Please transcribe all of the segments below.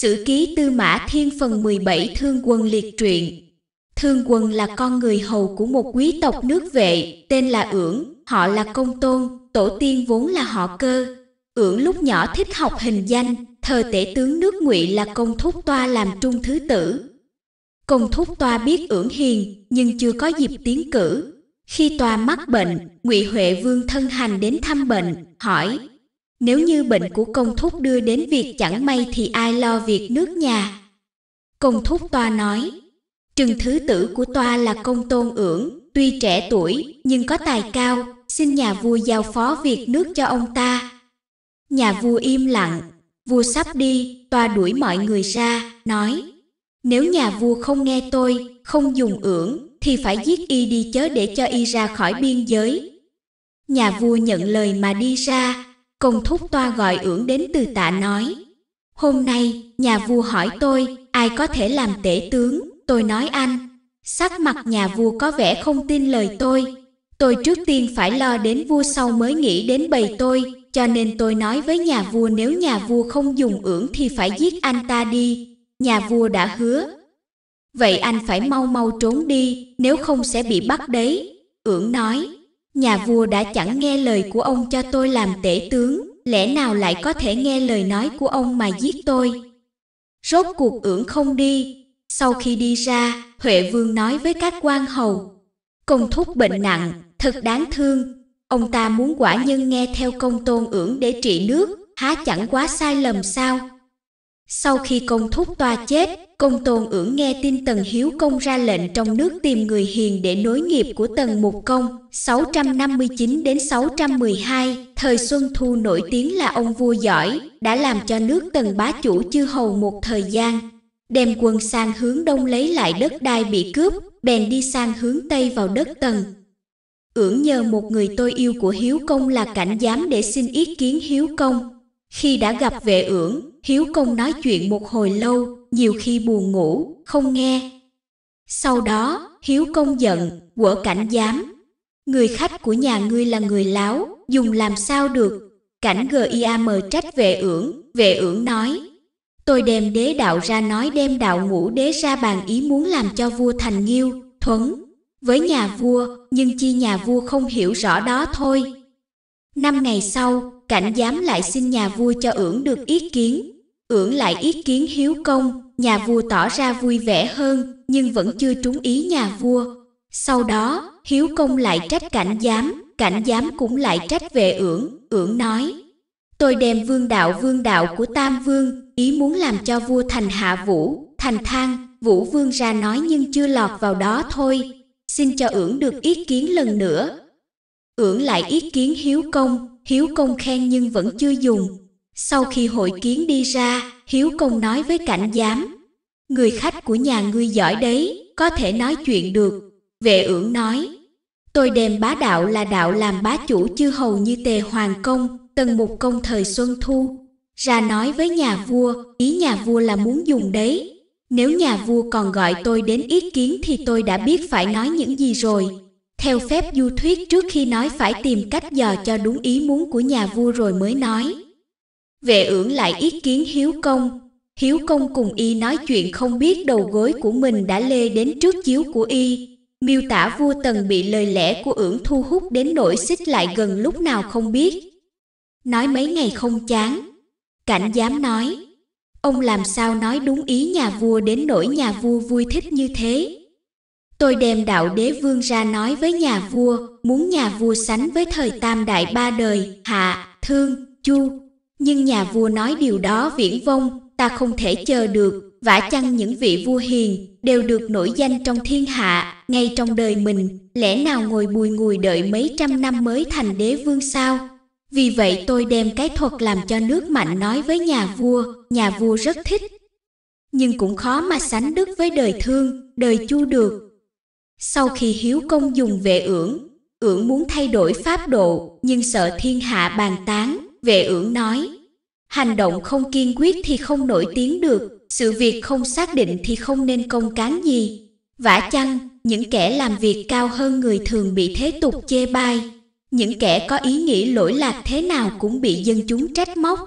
Sử ký Tư Mã Thiên phần 17 Thương quân liệt truyện Thương quân là con người hầu của một quý tộc nước vệ, tên là Ưởng, họ là công tôn, tổ tiên vốn là họ cơ. Ưởng lúc nhỏ thích học hình danh, thờ tể tướng nước ngụy là công thúc toa làm trung thứ tử. Công thúc toa biết Ưởng hiền, nhưng chưa có dịp tiến cử. Khi toa mắc bệnh, ngụy Huệ Vương thân hành đến thăm bệnh, hỏi nếu như bệnh của công thúc đưa đến việc chẳng may thì ai lo việc nước nhà? Công thúc toa nói, Trừng thứ tử của toa là công tôn ưỡng, tuy trẻ tuổi nhưng có tài cao, xin nhà vua giao phó việc nước cho ông ta. Nhà vua im lặng, vua sắp đi, toa đuổi mọi người ra, nói, nếu nhà vua không nghe tôi, không dùng ưỡng, thì phải giết y đi chớ để cho y ra khỏi biên giới. Nhà vua nhận lời mà đi ra, Công thúc toa gọi ưởng đến từ tạ nói, Hôm nay, nhà vua hỏi tôi, ai có thể làm tể tướng, tôi nói anh. Sắc mặt nhà vua có vẻ không tin lời tôi. Tôi trước tiên phải lo đến vua sau mới nghĩ đến bầy tôi, cho nên tôi nói với nhà vua nếu nhà vua không dùng ưởng thì phải giết anh ta đi. Nhà vua đã hứa. Vậy anh phải mau mau trốn đi, nếu không sẽ bị bắt đấy. Ưởng nói, Nhà vua đã chẳng nghe lời của ông cho tôi làm tể tướng, lẽ nào lại có thể nghe lời nói của ông mà giết tôi? Rốt cuộc ưởng không đi. Sau khi đi ra, Huệ Vương nói với các quan hầu. Công thúc bệnh nặng, thật đáng thương. Ông ta muốn quả nhân nghe theo công tôn ưởng để trị nước, há chẳng quá sai lầm sao? Sau khi công thúc toa chết, công tôn ưỡng nghe tin Tần Hiếu Công ra lệnh trong nước tìm người hiền để nối nghiệp của Tần Mục Công, 659 đến 612, thời Xuân Thu nổi tiếng là ông vua giỏi, đã làm cho nước Tần bá chủ chư hầu một thời gian. Đem quân sang hướng đông lấy lại đất đai bị cướp, bèn đi sang hướng tây vào đất Tần. Ưỡng nhờ một người tôi yêu của Hiếu Công là cảnh giám để xin ý kiến Hiếu Công. Khi đã gặp vệ ưỡng, Hiếu Công nói chuyện một hồi lâu, nhiều khi buồn ngủ, không nghe. Sau đó, Hiếu công giận, quở cảnh giám. Người khách của nhà ngươi là người láo, dùng làm sao được. Cảnh GIAM trách vệ ưỡng vệ ưỡng nói. Tôi đem đế đạo ra nói đem đạo ngũ đế ra bàn ý muốn làm cho vua thành nghiêu, thuấn. Với nhà vua, nhưng chi nhà vua không hiểu rõ đó thôi. Năm ngày sau, cảnh giám lại xin nhà vua cho ưỡng được ý kiến, Ưỡng lại ý kiến hiếu công, nhà vua tỏ ra vui vẻ hơn nhưng vẫn chưa trúng ý nhà vua. Sau đó, hiếu công lại trách cảnh giám, cảnh giám cũng lại trách về ưỡng, ưỡng nói. Tôi đem vương đạo vương đạo của Tam Vương, ý muốn làm cho vua thành hạ vũ, thành thang, vũ vương ra nói nhưng chưa lọt vào đó thôi. Xin cho ưỡng được ý kiến lần nữa. Ưỡng lại ý kiến hiếu công, hiếu công khen nhưng vẫn chưa dùng, sau khi hội kiến đi ra, Hiếu Công nói với cảnh giám. Người khách của nhà ngươi giỏi đấy, có thể nói chuyện được. Vệ ưỡng nói, tôi đem bá đạo là đạo làm bá chủ chư hầu như tề hoàng công, tần mục công thời xuân thu. Ra nói với nhà vua, ý nhà vua là muốn dùng đấy. Nếu nhà vua còn gọi tôi đến ý kiến thì tôi đã biết phải nói những gì rồi. Theo phép du thuyết trước khi nói phải tìm cách dò cho đúng ý muốn của nhà vua rồi mới nói. Vệ ưởng lại ý kiến Hiếu Công. Hiếu Công cùng y nói chuyện không biết đầu gối của mình đã lê đến trước chiếu của y. Miêu tả vua Tần bị lời lẽ của ưởng thu hút đến nỗi xích lại gần lúc nào không biết. Nói mấy ngày không chán. Cảnh dám nói. Ông làm sao nói đúng ý nhà vua đến nỗi nhà vua vui thích như thế. Tôi đem đạo đế vương ra nói với nhà vua, muốn nhà vua sánh với thời tam đại ba đời, hạ, thương, chu, nhưng nhà vua nói điều đó viễn vông, ta không thể chờ được, vả chăng những vị vua hiền đều được nổi danh trong thiên hạ, ngay trong đời mình, lẽ nào ngồi bùi ngùi đợi mấy trăm năm mới thành đế vương sao? Vì vậy tôi đem cái thuật làm cho nước mạnh nói với nhà vua, nhà vua rất thích. Nhưng cũng khó mà sánh đức với đời thương, đời chu được. Sau khi hiếu công dùng vệ ưởng, ưởng muốn thay đổi pháp độ, nhưng sợ thiên hạ bàn tán, Vệ ưởng nói, hành động không kiên quyết thì không nổi tiếng được, sự việc không xác định thì không nên công cán gì. Vả chăng, những kẻ làm việc cao hơn người thường bị thế tục chê bai. Những kẻ có ý nghĩ lỗi lạc thế nào cũng bị dân chúng trách móc.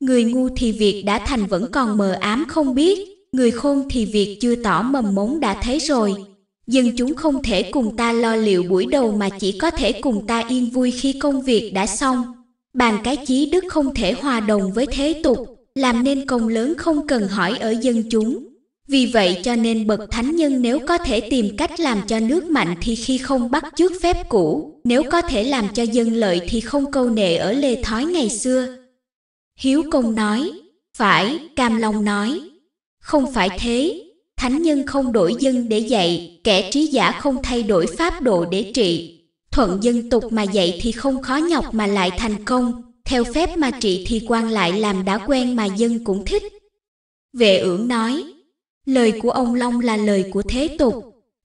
Người ngu thì việc đã thành vẫn còn mờ ám không biết, người khôn thì việc chưa tỏ mầm mống đã thấy rồi. Dân chúng không thể cùng ta lo liệu buổi đầu mà chỉ có thể cùng ta yên vui khi công việc đã xong bàn cái chí đức không thể hòa đồng với thế tục, làm nên công lớn không cần hỏi ở dân chúng. Vì vậy cho nên bậc thánh nhân nếu có thể tìm cách làm cho nước mạnh thì khi không bắt chước phép cũ, nếu có thể làm cho dân lợi thì không câu nệ ở lề thói ngày xưa. Hiếu công nói, phải, Cam Long nói, không phải thế, thánh nhân không đổi dân để dạy, kẻ trí giả không thay đổi pháp độ để trị, thuận dân tục mà dạy thì không khó nhọc mà lại thành công, theo phép mà trị thì quan lại làm đã quen mà dân cũng thích. Vệ ưởng nói, lời của ông Long là lời của thế tục,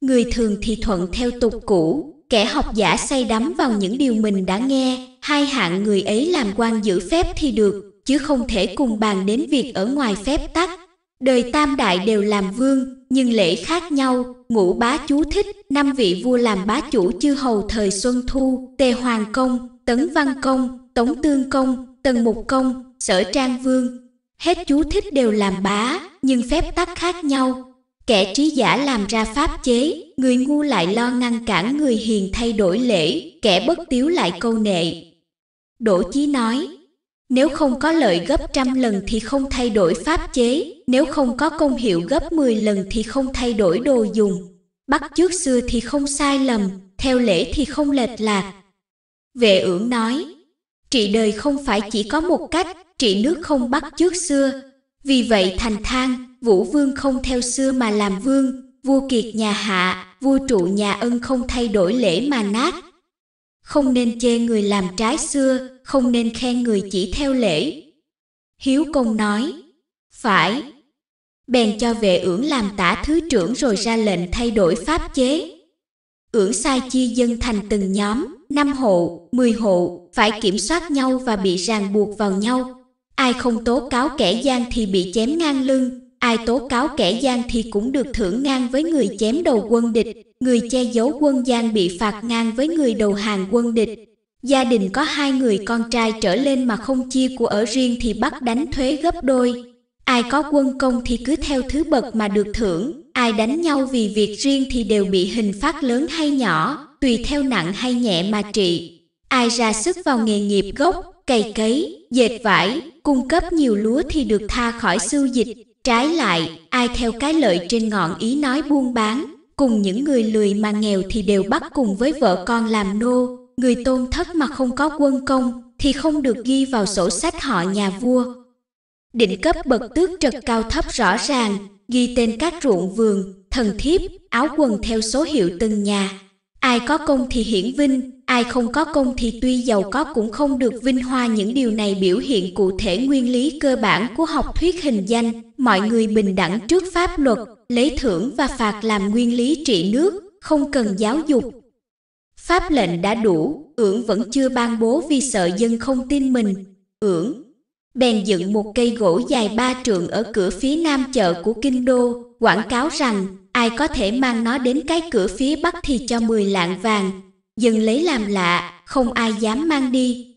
người thường thì thuận theo tục cũ, kẻ học giả say đắm vào những điều mình đã nghe, hai hạng người ấy làm quan giữ phép thì được, chứ không thể cùng bàn đến việc ở ngoài phép tắc. Đời tam đại đều làm vương, nhưng lễ khác nhau, ngũ bá chú thích, năm vị vua làm bá chủ chư hầu thời Xuân Thu, Tề Hoàng Công, Tấn Văn Công, Tống Tương Công, Tần Mục Công, Sở Trang Vương. Hết chú thích đều làm bá, nhưng phép tắc khác nhau. Kẻ trí giả làm ra pháp chế, người ngu lại lo ngăn cản người hiền thay đổi lễ, kẻ bất tiếu lại câu nệ. Đỗ Chí nói, nếu không có lợi gấp trăm lần thì không thay đổi pháp chế, nếu không có công hiệu gấp 10 lần thì không thay đổi đồ dùng. Bắt trước xưa thì không sai lầm, theo lễ thì không lệch lạc. Vệ ưởng nói, trị đời không phải chỉ có một cách, trị nước không bắt trước xưa. Vì vậy thành thang, vũ vương không theo xưa mà làm vương, vua kiệt nhà hạ, vua trụ nhà ân không thay đổi lễ mà nát, không nên chê người làm trái xưa, không nên khen người chỉ theo lễ. Hiếu công nói, phải. Bèn cho vệ ưởng làm tả thứ trưởng rồi ra lệnh thay đổi pháp chế. Ưởng sai chia dân thành từng nhóm, năm hộ, mười hộ, phải kiểm soát nhau và bị ràng buộc vào nhau. Ai không tố cáo kẻ gian thì bị chém ngang lưng, ai tố cáo kẻ gian thì cũng được thưởng ngang với người chém đầu quân địch, người che giấu quân gian bị phạt ngang với người đầu hàng quân địch. Gia đình có hai người con trai trở lên mà không chia của ở riêng thì bắt đánh thuế gấp đôi. Ai có quân công thì cứ theo thứ bậc mà được thưởng, ai đánh nhau vì việc riêng thì đều bị hình phạt lớn hay nhỏ, tùy theo nặng hay nhẹ mà trị. Ai ra sức vào nghề nghiệp gốc, cày cấy, dệt vải, cung cấp nhiều lúa thì được tha khỏi sưu dịch, Trái lại, ai theo cái lợi trên ngọn ý nói buôn bán, cùng những người lười mà nghèo thì đều bắt cùng với vợ con làm nô, người tôn thất mà không có quân công thì không được ghi vào sổ sách họ nhà vua. Định cấp bậc tước trật cao thấp rõ ràng, ghi tên các ruộng vườn, thần thiếp, áo quần theo số hiệu từng nhà, Ai có công thì hiển vinh, ai không có công thì tuy giàu có cũng không được vinh hoa những điều này biểu hiện cụ thể nguyên lý cơ bản của học thuyết hình danh, mọi người bình đẳng trước pháp luật, lấy thưởng và phạt làm nguyên lý trị nước, không cần giáo dục. Pháp lệnh đã đủ, ưởng vẫn chưa ban bố vì sợ dân không tin mình. Ưởng bèn dựng một cây gỗ dài ba trượng ở cửa phía nam chợ của Kinh Đô, quảng cáo rằng ai có thể mang nó đến cái cửa phía bắc thì cho 10 lạng vàng, dừng lấy làm lạ, không ai dám mang đi.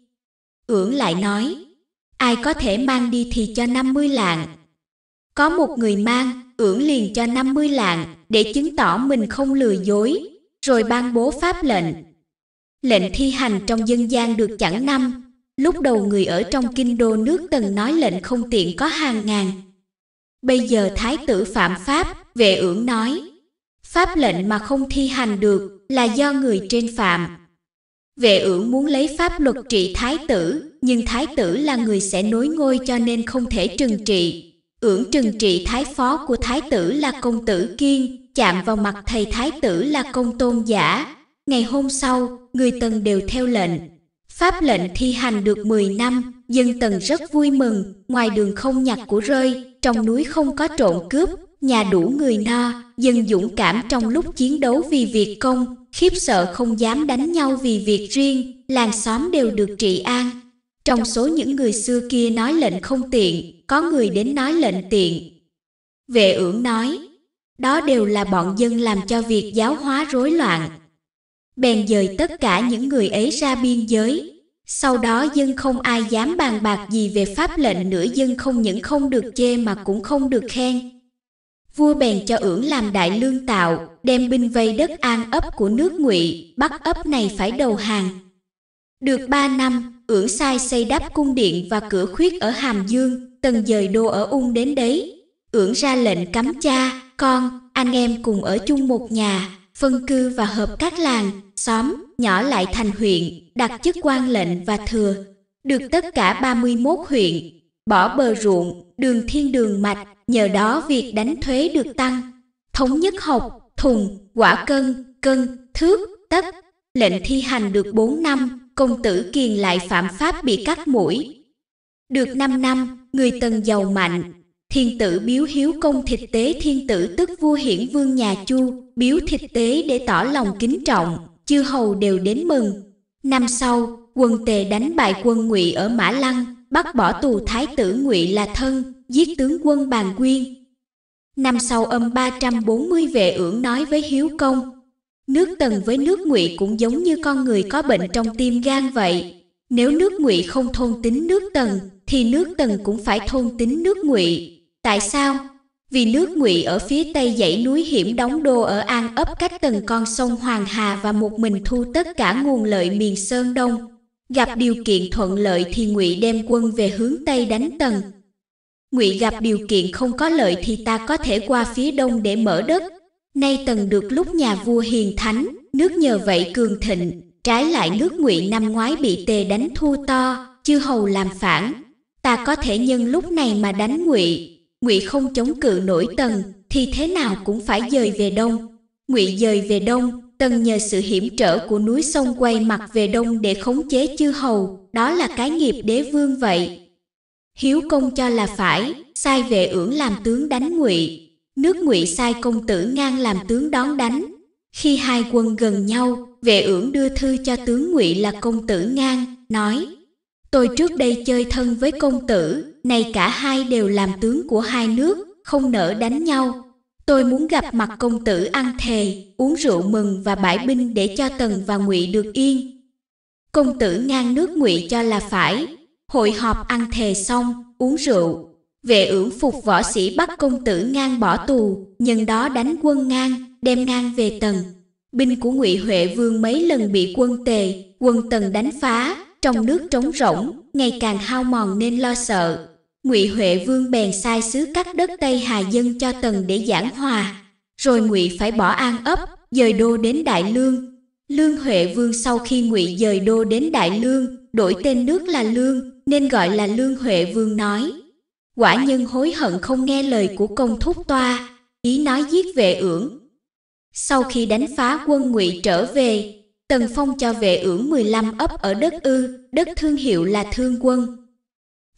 Ưởng lại nói, ai có thể mang đi thì cho 50 lạng. Có một người mang, ưởng liền cho 50 lạng để chứng tỏ mình không lừa dối, rồi ban bố pháp lệnh. Lệnh thi hành trong dân gian được chẳng năm, lúc đầu người ở trong kinh đô nước tần nói lệnh không tiện có hàng ngàn, Bây giờ thái tử phạm pháp, vệ ưởng nói, pháp lệnh mà không thi hành được là do người trên phạm. Vệ ưởng muốn lấy pháp luật trị thái tử, nhưng thái tử là người sẽ nối ngôi cho nên không thể trừng trị. Ưởng trừng trị thái phó của thái tử là công tử kiên, chạm vào mặt thầy thái tử là công tôn giả. Ngày hôm sau, người tần đều theo lệnh. Pháp lệnh thi hành được 10 năm, dân tần rất vui mừng, ngoài đường không nhặt của rơi, trong núi không có trộm cướp, nhà đủ người no, dân dũng cảm trong lúc chiến đấu vì việc công, khiếp sợ không dám đánh nhau vì việc riêng, làng xóm đều được trị an. Trong số những người xưa kia nói lệnh không tiện, có người đến nói lệnh tiện. Vệ ưởng nói, đó đều là bọn dân làm cho việc giáo hóa rối loạn. Bèn dời tất cả những người ấy ra biên giới, sau đó dân không ai dám bàn bạc gì về pháp lệnh nữa dân không những không được chê mà cũng không được khen. Vua bèn cho ưởng làm đại lương tạo, đem binh vây đất an ấp của nước ngụy, bắt ấp này phải đầu hàng. Được ba năm, ưởng sai xây đắp cung điện và cửa khuyết ở Hàm Dương, tần dời đô ở Ung đến đấy. Ưởng ra lệnh cấm cha, con, anh em cùng ở chung một nhà, phân cư và hợp các làng, xóm, nhỏ lại thành huyện, đặt chức quan lệnh và thừa, được tất cả 31 huyện, bỏ bờ ruộng, đường thiên đường mạch, nhờ đó việc đánh thuế được tăng. Thống nhất học, thùng, quả cân, cân, thước, tất, lệnh thi hành được 4 năm, công tử kiền lại phạm pháp bị cắt mũi. Được 5 năm, người tần giàu mạnh, thiên tử biếu hiếu công thịt tế thiên tử tức vua hiển vương nhà chu biếu thịt tế để tỏ lòng kính trọng chư hầu đều đến mừng. Năm sau, quân tề đánh bại quân ngụy ở Mã Lăng, bắt bỏ tù thái tử ngụy là thân, giết tướng quân Bàn Quyên. Năm sau âm 340 vệ ưởng nói với Hiếu Công, nước Tần với nước Ngụy cũng giống như con người có bệnh trong tim gan vậy. Nếu nước Ngụy không thôn tính nước Tần, thì nước Tần cũng phải thôn tính nước Ngụy. Tại sao? vì nước ngụy ở phía tây dãy núi hiểm đóng đô ở an ấp cách từng con sông hoàng hà và một mình thu tất cả nguồn lợi miền sơn đông gặp điều kiện thuận lợi thì ngụy đem quân về hướng tây đánh tần ngụy gặp điều kiện không có lợi thì ta có thể qua phía đông để mở đất nay tần được lúc nhà vua hiền thánh nước nhờ vậy cường thịnh trái lại nước ngụy năm ngoái bị tề đánh thua to chư hầu làm phản ta có thể nhân lúc này mà đánh ngụy ngụy không chống cự nổi tần thì thế nào cũng phải dời về đông ngụy dời về đông tần nhờ sự hiểm trở của núi sông quay mặt về đông để khống chế chư hầu đó là cái nghiệp đế vương vậy hiếu công cho là phải sai vệ ưởng làm tướng đánh ngụy nước ngụy sai công tử ngang làm tướng đón đánh khi hai quân gần nhau vệ ưởng đưa thư cho tướng ngụy là công tử ngang nói Tôi trước đây chơi thân với công tử, nay cả hai đều làm tướng của hai nước, không nỡ đánh nhau. Tôi muốn gặp mặt công tử ăn thề, uống rượu mừng và bãi binh để cho Tần và Ngụy được yên. Công tử ngang nước Ngụy cho là phải, hội họp ăn thề xong, uống rượu. Vệ ưỡng phục võ sĩ bắt công tử ngang bỏ tù, nhân đó đánh quân ngang, đem ngang về Tần. Binh của Ngụy Huệ Vương mấy lần bị quân tề, quân Tần đánh phá, trong nước trống rỗng ngày càng hao mòn nên lo sợ ngụy huệ vương bèn sai sứ cắt đất tây hà dân cho tần để giảng hòa rồi ngụy phải bỏ an ấp dời đô đến đại lương lương huệ vương sau khi ngụy dời đô đến đại lương đổi tên nước là lương nên gọi là lương huệ vương nói quả nhân hối hận không nghe lời của công thúc toa ý nói giết về ưởng sau khi đánh phá quân ngụy trở về Tần Phong cho vệ ưởng 15 ấp ở đất ư, đất thương hiệu là Thương Quân.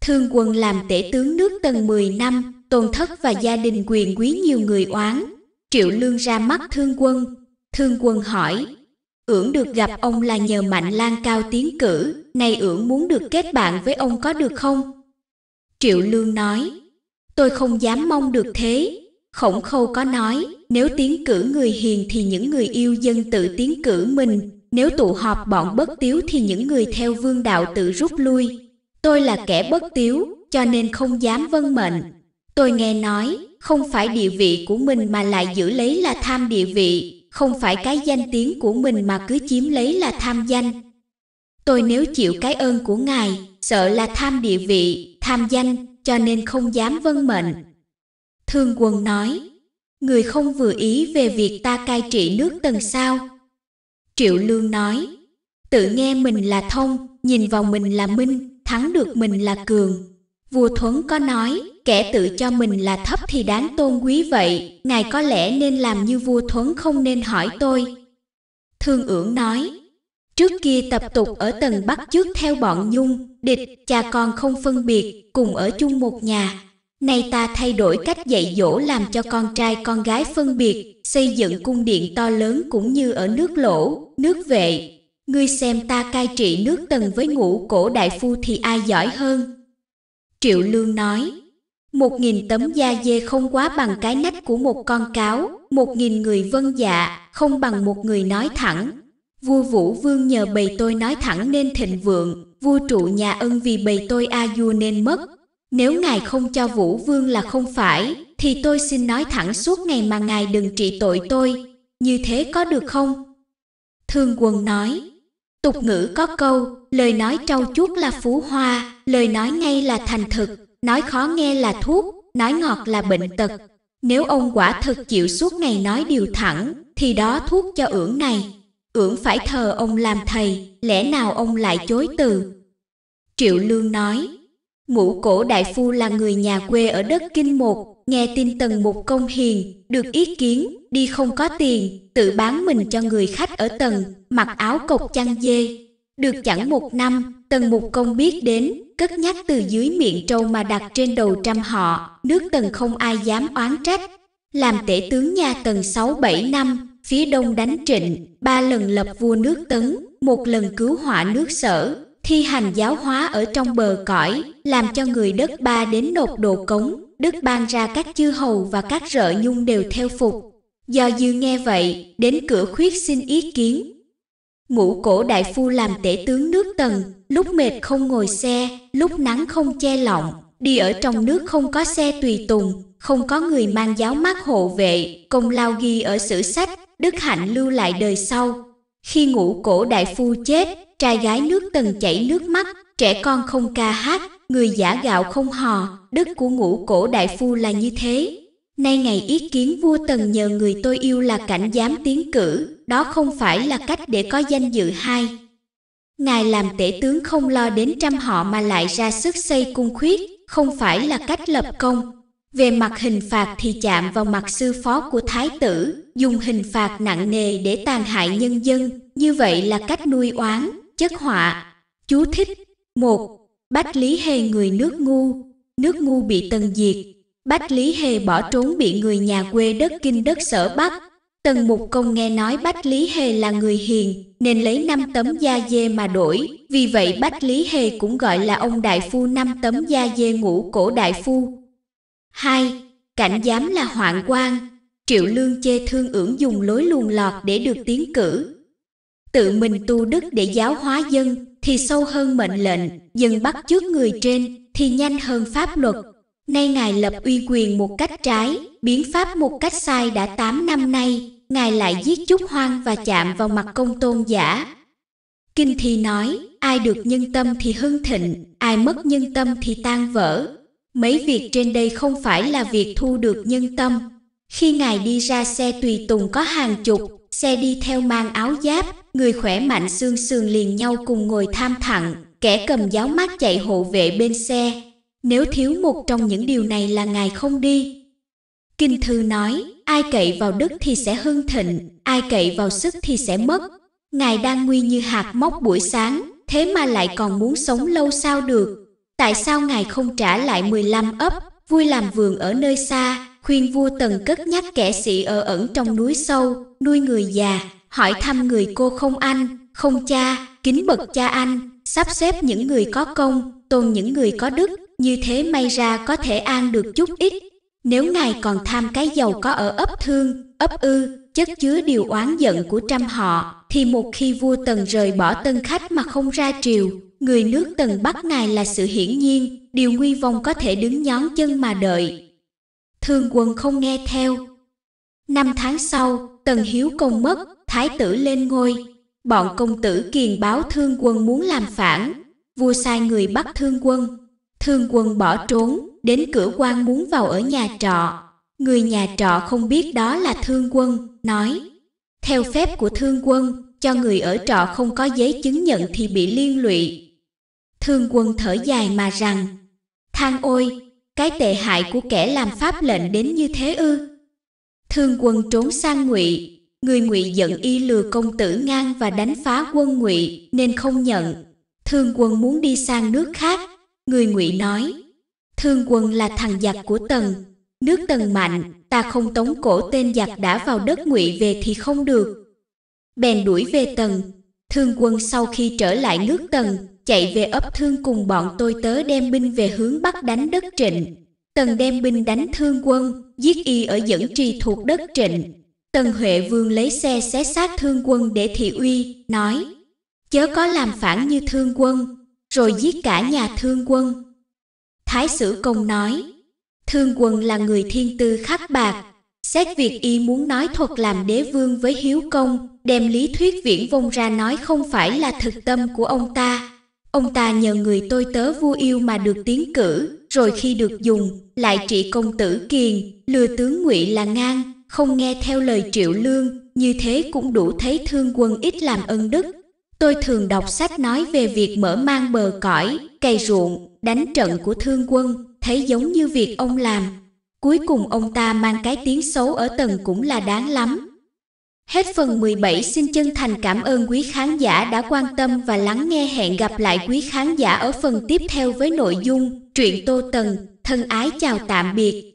Thương Quân làm tể tướng nước Tần 10 năm, Tôn Thất và gia đình quyền quý nhiều người oán. Triệu Lương ra mắt Thương Quân. Thương Quân hỏi, ưởng được gặp ông là nhờ Mạnh Lan cao tiến cử, nay ưởng muốn được kết bạn với ông có được không? Triệu Lương nói, tôi không dám mong được thế. Khổng khâu có nói, nếu tiến cử người hiền thì những người yêu dân tự tiến cử mình, nếu tụ họp bọn bất tiếu thì những người theo vương đạo tự rút lui. Tôi là kẻ bất tiếu, cho nên không dám vân mệnh. Tôi nghe nói, không phải địa vị của mình mà lại giữ lấy là tham địa vị, không phải cái danh tiếng của mình mà cứ chiếm lấy là tham danh. Tôi nếu chịu cái ơn của ngài, sợ là tham địa vị, tham danh, cho nên không dám vân mệnh. Thương quân nói, người không vừa ý về việc ta cai trị nước tần sao, Triệu Lương nói, tự nghe mình là thông, nhìn vào mình là minh, thắng được mình là cường. Vua Thuấn có nói, kẻ tự cho mình là thấp thì đáng tôn quý vậy, ngài có lẽ nên làm như vua Thuấn không nên hỏi tôi. Thương ưởng nói, trước kia tập tục ở tầng Bắc trước theo bọn Nhung, địch, cha con không phân biệt, cùng ở chung một nhà, Nay ta thay đổi cách dạy dỗ làm cho con trai con gái phân biệt, xây dựng cung điện to lớn cũng như ở nước lỗ, nước vệ. Ngươi xem ta cai trị nước tần với ngũ cổ đại phu thì ai giỏi hơn? Triệu Lương nói, một nghìn tấm da dê không quá bằng cái nách của một con cáo, một nghìn người vân dạ, không bằng một người nói thẳng. Vua Vũ Vương nhờ bầy tôi nói thẳng nên thịnh vượng, vua trụ nhà ân vì bầy tôi A Du nên mất, nếu ngài không cho Vũ Vương là không phải, thì tôi xin nói thẳng suốt ngày mà ngài đừng trị tội tôi, như thế có được không? Thương quân nói, tục ngữ có câu, lời nói trâu chuốt là phú hoa, lời nói ngay là thành thực, nói khó nghe là thuốc, nói ngọt là bệnh tật. Nếu ông quả thực chịu suốt ngày nói điều thẳng, thì đó thuốc cho ưởng này. Ưởng phải thờ ông làm thầy, lẽ nào ông lại chối từ? Triệu Lương nói, Ngũ cổ đại phu là người nhà quê ở đất Kinh Một, nghe tin tần mục công hiền, được ý kiến, đi không có tiền, tự bán mình cho người khách ở tầng, mặc áo cộc chăn dê. Được chẳng một năm, tần mục công biết đến, cất nhắc từ dưới miệng trâu mà đặt trên đầu trăm họ, nước tần không ai dám oán trách. Làm tể tướng nhà tần 6-7 năm, phía đông đánh trịnh, ba lần lập vua nước tấn, một lần cứu hỏa nước sở, thi hành giáo hóa ở trong bờ cõi, làm cho người đất ba đến nộp đồ cống, đức ban ra các chư hầu và các rợ nhung đều theo phục. Do dư nghe vậy, đến cửa khuyết xin ý kiến. Ngũ cổ đại phu làm tể tướng nước tần, lúc mệt không ngồi xe, lúc nắng không che lọng, đi ở trong nước không có xe tùy tùng, không có người mang giáo mát hộ vệ, công lao ghi ở sử sách, đức hạnh lưu lại đời sau, khi ngũ cổ đại phu chết, trai gái nước tần chảy nước mắt, trẻ con không ca hát, người giả gạo không hò, đức của ngũ cổ đại phu là như thế. Nay ngày ý kiến vua tần nhờ người tôi yêu là cảnh giám tiến cử, đó không phải là cách để có danh dự hai. Ngài làm tể tướng không lo đến trăm họ mà lại ra sức xây cung khuyết, không phải là cách lập công, về mặt hình phạt thì chạm vào mặt sư phó của thái tử, dùng hình phạt nặng nề để tàn hại nhân dân, như vậy là cách nuôi oán, chất họa. Chú thích 1. Bách Lý Hề người nước ngu, nước ngu bị tần diệt. Bách Lý Hề bỏ trốn bị người nhà quê đất kinh đất sở bắt. Tần Mục Công nghe nói Bách Lý Hề là người hiền, nên lấy năm tấm da dê mà đổi. Vì vậy Bách Lý Hề cũng gọi là ông đại phu năm tấm da dê ngũ cổ đại phu, 2. Cảnh giám là hoạn quan, Triệu Lương chê thương ưởng dùng lối luồn lọt để được tiến cử. Tự mình tu đức để giáo hóa dân thì sâu hơn mệnh lệnh, dân bắt trước người trên thì nhanh hơn pháp luật. Nay Ngài lập uy quyền một cách trái, biến pháp một cách sai đã 8 năm nay, Ngài lại giết chút hoang và chạm vào mặt công tôn giả. Kinh thì nói, ai được nhân tâm thì hưng thịnh, ai mất nhân tâm thì tan vỡ, Mấy việc trên đây không phải là việc thu được nhân tâm. Khi Ngài đi ra xe tùy tùng có hàng chục, xe đi theo mang áo giáp, người khỏe mạnh xương sườn liền nhau cùng ngồi tham thặng, kẻ cầm giáo mát chạy hộ vệ bên xe. Nếu thiếu một trong những điều này là Ngài không đi. Kinh thư nói, ai cậy vào đức thì sẽ hưng thịnh, ai cậy vào sức thì sẽ mất. Ngài đang nguy như hạt móc buổi sáng, thế mà lại còn muốn sống lâu sao được tại sao ngài không trả lại 15 ấp, vui làm vườn ở nơi xa, khuyên vua tần cất nhắc kẻ sĩ ở ẩn trong núi sâu, nuôi người già, hỏi thăm người cô không anh, không cha, kính bậc cha anh, sắp xếp những người có công, tôn những người có đức, như thế may ra có thể an được chút ít. Nếu ngài còn tham cái giàu có ở ấp thương, ấp ư, chất chứa điều oán giận của trăm họ, thì một khi vua tần rời bỏ tân khách mà không ra triều, Người nước tần bắt ngài là sự hiển nhiên, điều nguy vong có thể đứng nhón chân mà đợi. Thương quân không nghe theo. Năm tháng sau, tần hiếu công mất, thái tử lên ngôi. Bọn công tử kiền báo thương quân muốn làm phản. Vua sai người bắt thương quân. Thương quân bỏ trốn, đến cửa quan muốn vào ở nhà trọ. Người nhà trọ không biết đó là thương quân, nói. Theo phép của thương quân, cho người ở trọ không có giấy chứng nhận thì bị liên lụy, Thương quân thở dài mà rằng, than ôi, cái tệ hại của kẻ làm pháp lệnh đến như thế ư. Thương quân trốn sang ngụy, người ngụy giận y lừa công tử ngang và đánh phá quân ngụy nên không nhận. Thương quân muốn đi sang nước khác, người ngụy nói, Thương quân là thằng giặc của Tần, nước Tần mạnh, ta không tống cổ tên giặc đã vào đất ngụy về thì không được. Bèn đuổi về Tần, thương quân sau khi trở lại nước Tần, chạy về ấp thương cùng bọn tôi tớ đem binh về hướng bắc đánh đất trịnh. Tần đem binh đánh thương quân, giết y ở dẫn trì thuộc đất trịnh. Tần Huệ Vương lấy xe xé xác thương quân để thị uy, nói Chớ có làm phản như thương quân, rồi giết cả nhà thương quân. Thái sử công nói Thương quân là người thiên tư khắc bạc, Xét việc y muốn nói thuật làm đế vương với hiếu công, đem lý thuyết viễn vông ra nói không phải là thực tâm của ông ta, Ông ta nhờ người tôi tớ vua yêu mà được tiến cử, rồi khi được dùng, lại trị công tử Kiền, lừa tướng ngụy là ngang, không nghe theo lời triệu lương, như thế cũng đủ thấy thương quân ít làm ân đức. Tôi thường đọc sách nói về việc mở mang bờ cõi, cày ruộng, đánh trận của thương quân, thấy giống như việc ông làm. Cuối cùng ông ta mang cái tiếng xấu ở tầng cũng là đáng lắm, Hết phần 17 xin chân thành cảm ơn quý khán giả đã quan tâm và lắng nghe hẹn gặp lại quý khán giả ở phần tiếp theo với nội dung Truyện Tô Tần, thân ái chào tạm biệt.